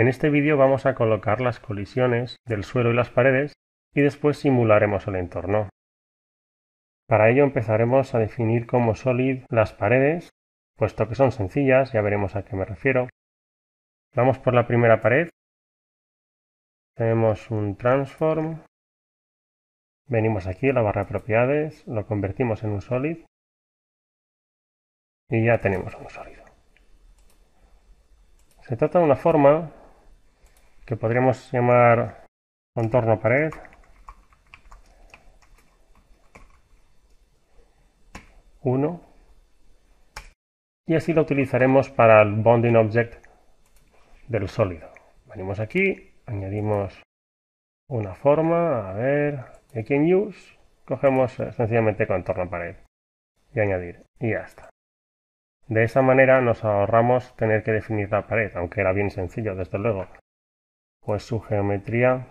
En este vídeo vamos a colocar las colisiones del suelo y las paredes y después simularemos el entorno. Para ello empezaremos a definir como solid las paredes, puesto que son sencillas, ya veremos a qué me refiero. Vamos por la primera pared. Tenemos un transform. Venimos aquí a la barra de propiedades, lo convertimos en un solid. Y ya tenemos un sólido. Se trata de una forma que podríamos llamar contorno pared. Uno. Y así lo utilizaremos para el bonding object del sólido. Venimos aquí, añadimos una forma, a ver, aquí en use, cogemos eh, sencillamente contorno pared y añadir, y ya está. De esa manera nos ahorramos tener que definir la pared, aunque era bien sencillo, desde luego pues su geometría,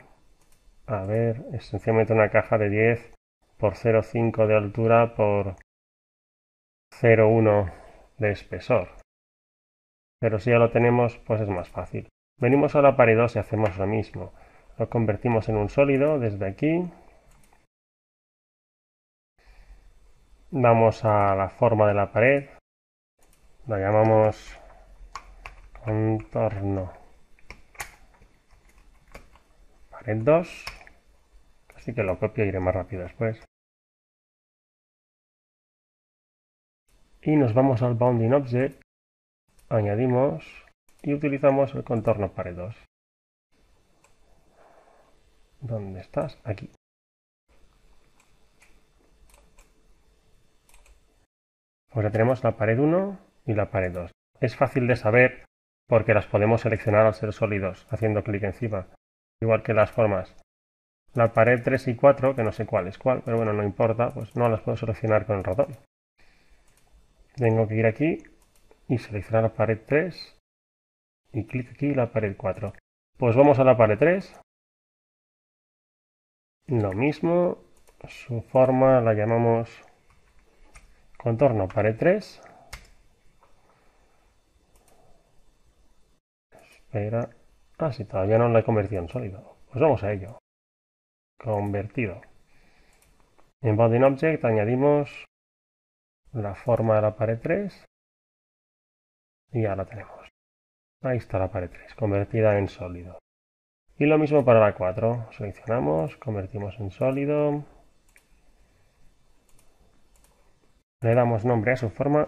a ver, esencialmente una caja de 10 por 0,5 de altura por 0,1 de espesor. Pero si ya lo tenemos, pues es más fácil. Venimos a la pared 2 y hacemos lo mismo. Lo convertimos en un sólido desde aquí. Vamos a la forma de la pared. La llamamos contorno. 2. Así que lo copio y iré más rápido después. Y nos vamos al Bounding Object, añadimos y utilizamos el contorno pared 2. ¿Dónde estás? Aquí. Pues tenemos la pared 1 y la pared 2. Es fácil de saber porque las podemos seleccionar al ser sólidos, haciendo clic encima igual que las formas. La pared 3 y 4, que no sé cuál es cuál, pero bueno, no importa, pues no las puedo seleccionar con el ratón. Tengo que ir aquí y seleccionar la pared 3 y clic aquí la pared 4. Pues vamos a la pared 3. Lo mismo, su forma la llamamos contorno pared 3. Espera, Ah, sí, todavía no la he convertido en sólido. Pues vamos a ello. Convertido. En Body Object añadimos la forma de la pared 3. Y ya la tenemos. Ahí está la pared 3, convertida en sólido. Y lo mismo para la 4. Seleccionamos, convertimos en sólido. Le damos nombre a su forma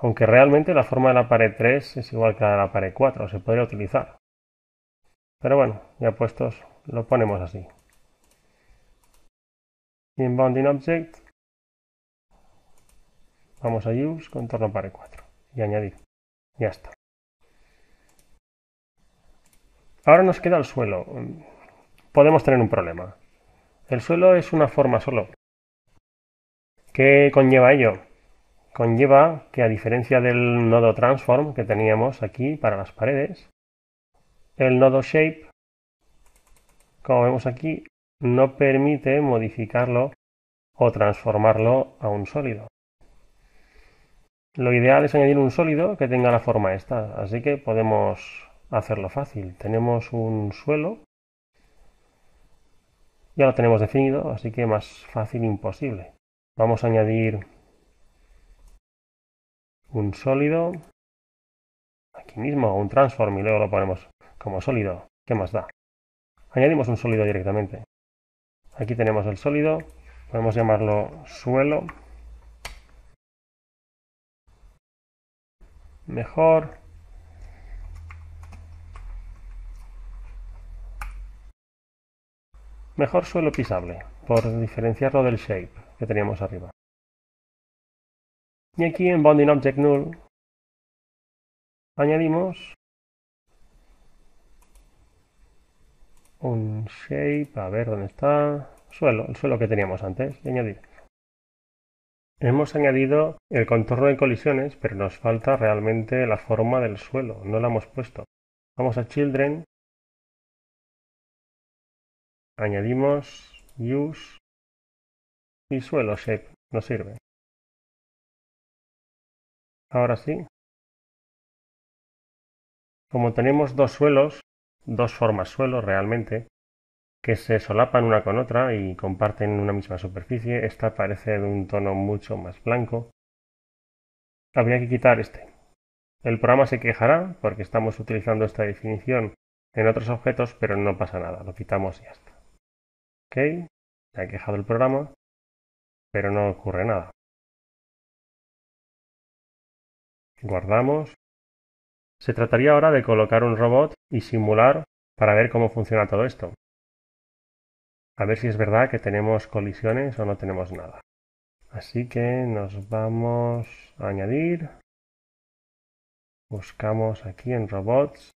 aunque realmente la forma de la pared 3 es igual que la de la pared 4, se podría utilizar. Pero bueno, ya puestos, lo ponemos así. Inbounding Object, vamos a Use, contorno pared 4 y añadir. Ya está. Ahora nos queda el suelo. Podemos tener un problema. El suelo es una forma solo. ¿Qué conlleva ello? conlleva que a diferencia del nodo transform que teníamos aquí para las paredes, el nodo shape, como vemos aquí, no permite modificarlo o transformarlo a un sólido. Lo ideal es añadir un sólido que tenga la forma esta, así que podemos hacerlo fácil. Tenemos un suelo, ya lo tenemos definido, así que más fácil imposible. Vamos a añadir un sólido, aquí mismo, un transform y luego lo ponemos como sólido. ¿Qué más da? Añadimos un sólido directamente. Aquí tenemos el sólido, podemos llamarlo suelo. Mejor. Mejor suelo pisable, por diferenciarlo del shape que teníamos arriba. Y aquí en Bounding Object Null añadimos un shape, a ver dónde está, suelo, el suelo que teníamos antes, y añadir. Hemos añadido el contorno de colisiones, pero nos falta realmente la forma del suelo, no la hemos puesto. Vamos a Children, añadimos Use y suelo shape, nos sirve ahora sí. Como tenemos dos suelos, dos formas suelo realmente, que se solapan una con otra y comparten una misma superficie, esta parece de un tono mucho más blanco. Habría que quitar este. El programa se quejará porque estamos utilizando esta definición en otros objetos, pero no pasa nada, lo quitamos y ya está. Ok, se ha quejado el programa, pero no ocurre nada. guardamos. Se trataría ahora de colocar un robot y simular para ver cómo funciona todo esto. A ver si es verdad que tenemos colisiones o no tenemos nada. Así que nos vamos a añadir. Buscamos aquí en robots.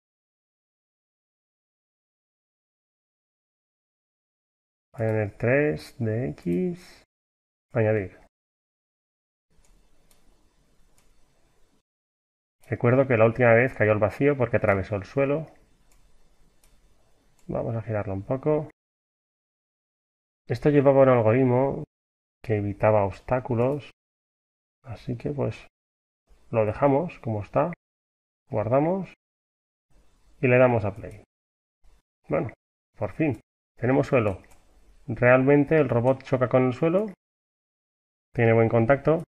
Pioneer 3 dx Añadir. Recuerdo que la última vez cayó el vacío porque atravesó el suelo. Vamos a girarlo un poco. Esto llevaba un algoritmo que evitaba obstáculos. Así que pues lo dejamos como está. Guardamos. Y le damos a play. Bueno, por fin. Tenemos suelo. Realmente el robot choca con el suelo. Tiene buen contacto.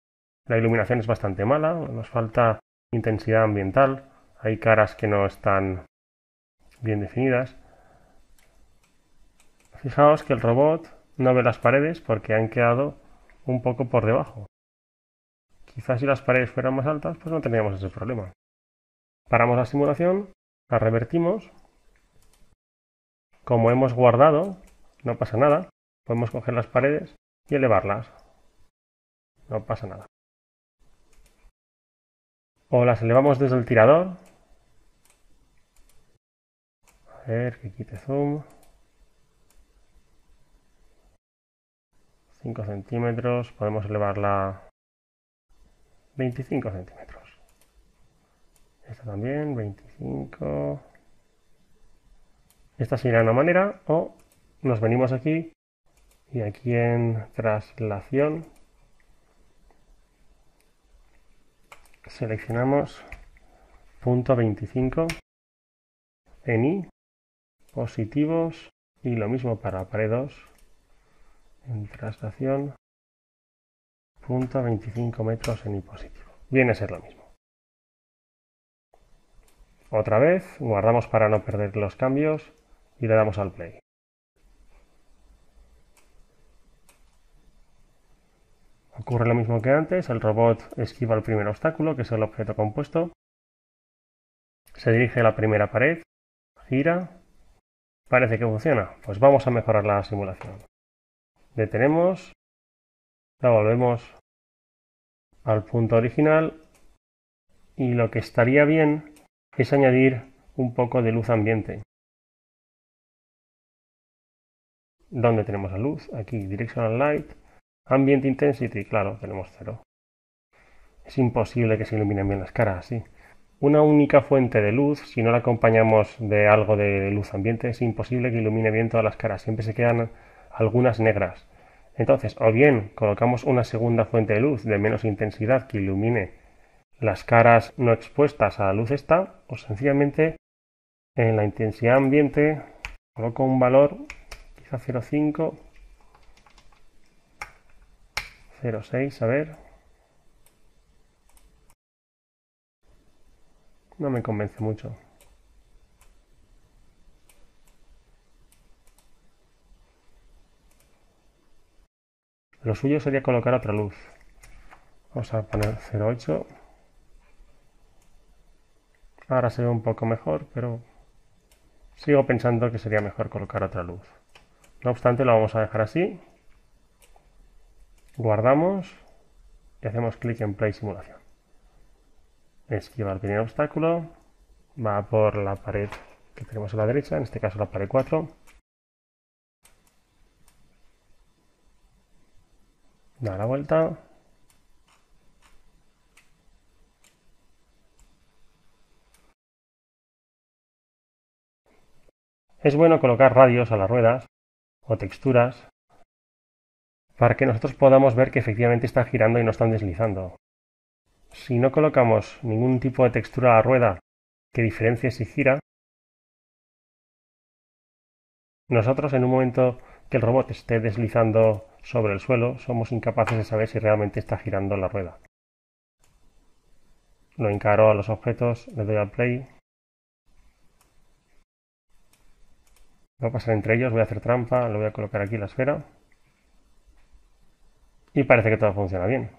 La iluminación es bastante mala. Nos falta intensidad ambiental, hay caras que no están bien definidas. Fijaos que el robot no ve las paredes porque han quedado un poco por debajo. Quizás si las paredes fueran más altas, pues no tendríamos ese problema. Paramos la simulación, la revertimos. Como hemos guardado, no pasa nada. Podemos coger las paredes y elevarlas. No pasa nada o las elevamos desde el tirador. A ver, que quite zoom. 5 centímetros, podemos elevarla 25 centímetros. Esta también, 25. Esta sería una manera, o nos venimos aquí y aquí en traslación seleccionamos punto 25 en i positivos y lo mismo para pared en traslación punto 25 metros en i positivo viene a ser lo mismo otra vez guardamos para no perder los cambios y le damos al play Ocurre lo mismo que antes, el robot esquiva el primer obstáculo, que es el objeto compuesto, se dirige a la primera pared, gira, parece que funciona, pues vamos a mejorar la simulación. Detenemos, la volvemos al punto original y lo que estaría bien es añadir un poco de luz ambiente. ¿Dónde tenemos la luz? Aquí, Directional Light. Ambient Intensity, claro, tenemos cero. Es imposible que se iluminen bien las caras así. Una única fuente de luz, si no la acompañamos de algo de luz ambiente, es imposible que ilumine bien todas las caras. Siempre se quedan algunas negras. Entonces, o bien colocamos una segunda fuente de luz de menos intensidad que ilumine las caras no expuestas a la luz esta, o sencillamente en la intensidad ambiente coloco un valor, quizá 0,5 06, a ver. No me convence mucho. Lo suyo sería colocar otra luz. Vamos a poner 08. Ahora se ve un poco mejor, pero sigo pensando que sería mejor colocar otra luz. No obstante, lo vamos a dejar así guardamos y hacemos clic en Play Simulación. Esquiva el primer obstáculo, va por la pared que tenemos a la derecha, en este caso la pared 4. Da la vuelta. Es bueno colocar radios a las ruedas o texturas para que nosotros podamos ver que efectivamente está girando y no están deslizando. Si no colocamos ningún tipo de textura a la rueda que diferencie si gira, nosotros en un momento que el robot esté deslizando sobre el suelo, somos incapaces de saber si realmente está girando la rueda. Lo encaro a los objetos, le doy al play. Voy a pasar entre ellos, voy a hacer trampa, lo voy a colocar aquí la esfera. Y parece que todo funciona bien.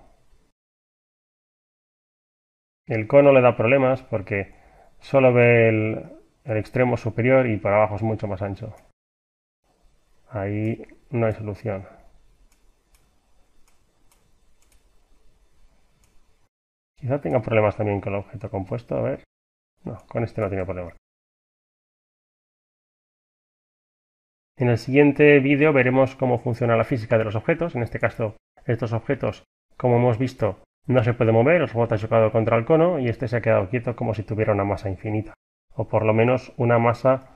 El cono le da problemas porque solo ve el, extremo superior y por abajo es mucho más ancho. Ahí no hay solución. Quizá tenga problemas también con el objeto compuesto, a ver. No, con este no tiene problema. En el siguiente vídeo veremos cómo funciona la física de los objetos, en este caso estos objetos, como hemos visto, no se pueden mover, el robot ha chocado contra el cono y este se ha quedado quieto como si tuviera una masa infinita, o por lo menos una masa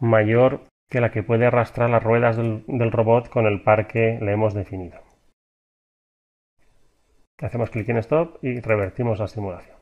mayor que la que puede arrastrar las ruedas del, del robot con el par que le hemos definido. Hacemos clic en Stop y revertimos la simulación.